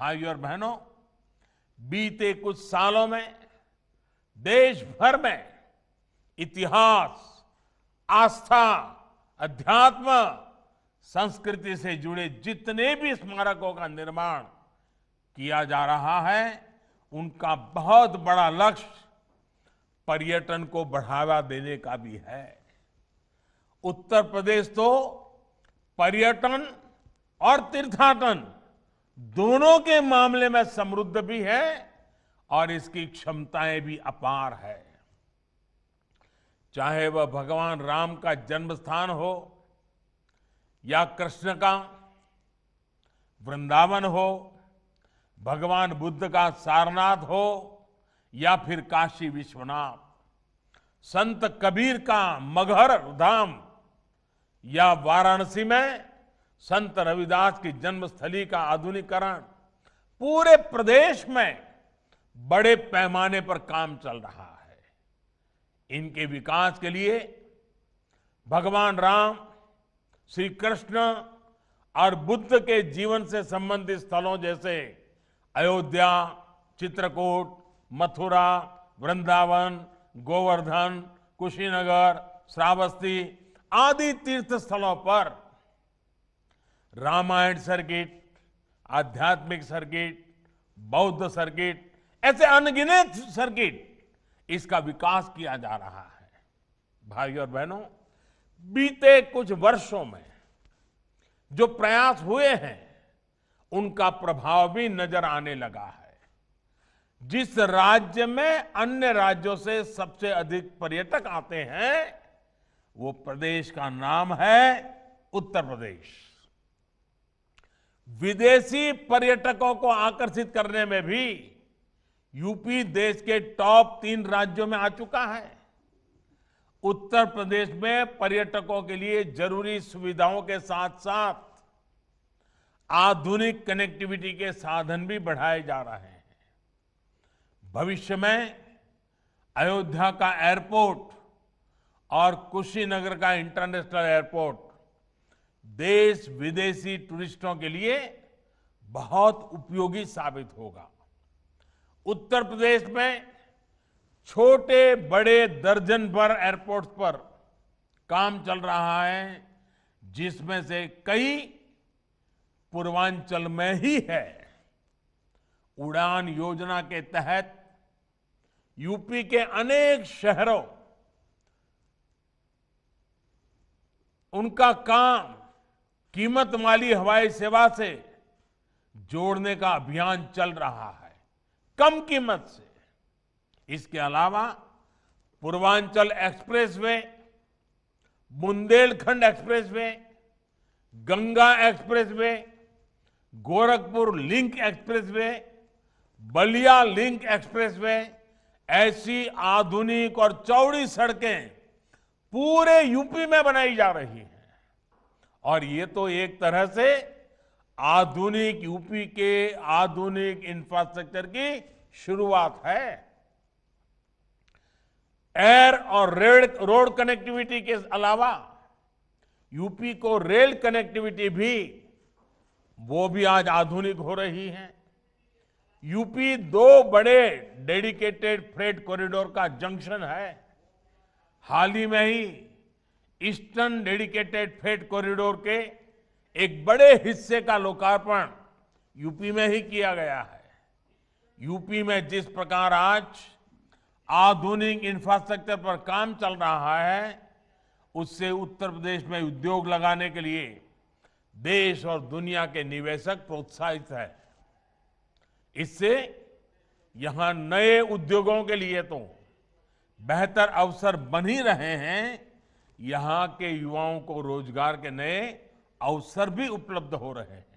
भाइयों और बहनों बीते कुछ सालों में देश भर में इतिहास आस्था अध्यात्म संस्कृति से जुड़े जितने भी स्मारकों का निर्माण किया जा रहा है उनका बहुत बड़ा लक्ष्य पर्यटन को बढ़ावा देने का भी है उत्तर प्रदेश तो पर्यटन और तीर्थाटन दोनों के मामले में समृद्ध भी है और इसकी क्षमताएं भी अपार है चाहे वह भगवान राम का जन्म स्थान हो या कृष्ण का वृंदावन हो भगवान बुद्ध का सारनाथ हो या फिर काशी विश्वनाथ संत कबीर का मगहर धाम या वाराणसी में संत रविदास की जन्मस्थली का आधुनिकरण पूरे प्रदेश में बड़े पैमाने पर काम चल रहा है इनके विकास के लिए भगवान राम श्री कृष्ण और बुद्ध के जीवन से संबंधित स्थलों जैसे अयोध्या चित्रकूट मथुरा वृंदावन गोवर्धन कुशीनगर श्रावस्ती आदि तीर्थ स्थलों पर रामायण सर्किट आध्यात्मिक सर्किट बौद्ध सर्किट ऐसे अनगिनत सर्किट इसका विकास किया जा रहा है भाई और बहनों बीते कुछ वर्षों में जो प्रयास हुए हैं उनका प्रभाव भी नजर आने लगा है जिस राज्य में अन्य राज्यों से सबसे अधिक पर्यटक आते हैं वो प्रदेश का नाम है उत्तर प्रदेश विदेशी पर्यटकों को आकर्षित करने में भी यूपी देश के टॉप तीन राज्यों में आ चुका है उत्तर प्रदेश में पर्यटकों के लिए जरूरी सुविधाओं के साथ साथ आधुनिक कनेक्टिविटी के साधन भी बढ़ाए जा रहे हैं भविष्य में अयोध्या का एयरपोर्ट और कुशीनगर का इंटरनेशनल एयरपोर्ट देश विदेशी टूरिस्टों के लिए बहुत उपयोगी साबित होगा उत्तर प्रदेश में छोटे बड़े दर्जन भर एयरपोर्ट्स पर काम चल रहा है जिसमें से कई पूर्वांचल में ही है उड़ान योजना के तहत यूपी के अनेक शहरों उनका काम कीमत वाली हवाई सेवा से जोड़ने का अभियान चल रहा है कम कीमत से इसके अलावा Purvanchal expressway Bundelkhand expressway Ganga expressway Gorakhpur link expressway Ballia link expressway ऐसी आधुनिक और चौड़ी सड़कें पूरे यूपी में बनाई जा रही हैं और ये तो एक तरह से आधुनिक यूपी के आधुनिक इंफ्रास्ट्रक्चर की शुरुआत है एयर और रेल रोड कनेक्टिविटी के अलावा यूपी को रेल कनेक्टिविटी भी वो भी आज आधुनिक हो रही है यूपी दो बड़े डेडिकेटेड फ्रेट कॉरिडोर का जंक्शन है हाल ही में ही ईस्टर्न डेडिकेटेड फेट कॉरिडोर के एक बड़े हिस्से का लोकार्पण यूपी में ही किया गया है यूपी में जिस प्रकार आज आधुनिक इंफ्रास्ट्रक्चर पर काम चल रहा है उससे उत्तर प्रदेश में उद्योग लगाने के लिए देश और दुनिया के निवेशक प्रोत्साहित है इससे यहां नए उद्योगों के लिए तो बेहतर अवसर बन ही रहे हैं यहां के युवाओं को रोजगार के नए अवसर भी उपलब्ध हो रहे हैं